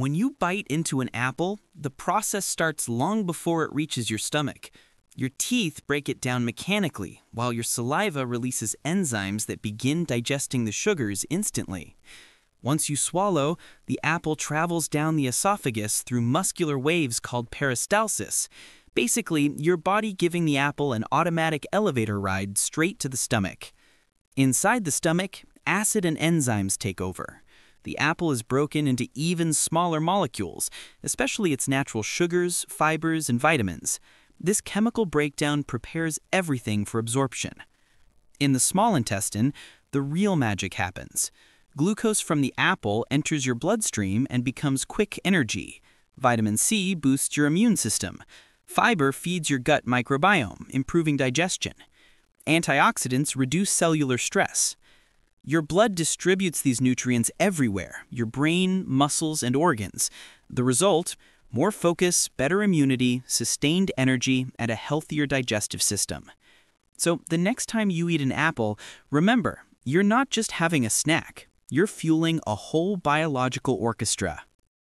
When you bite into an apple, the process starts long before it reaches your stomach. Your teeth break it down mechanically, while your saliva releases enzymes that begin digesting the sugars instantly. Once you swallow, the apple travels down the esophagus through muscular waves called peristalsis, basically your body giving the apple an automatic elevator ride straight to the stomach. Inside the stomach, acid and enzymes take over the apple is broken into even smaller molecules, especially its natural sugars, fibers, and vitamins. This chemical breakdown prepares everything for absorption. In the small intestine, the real magic happens. Glucose from the apple enters your bloodstream and becomes quick energy. Vitamin C boosts your immune system. Fiber feeds your gut microbiome, improving digestion. Antioxidants reduce cellular stress. Your blood distributes these nutrients everywhere, your brain, muscles, and organs. The result, more focus, better immunity, sustained energy, and a healthier digestive system. So the next time you eat an apple, remember, you're not just having a snack, you're fueling a whole biological orchestra.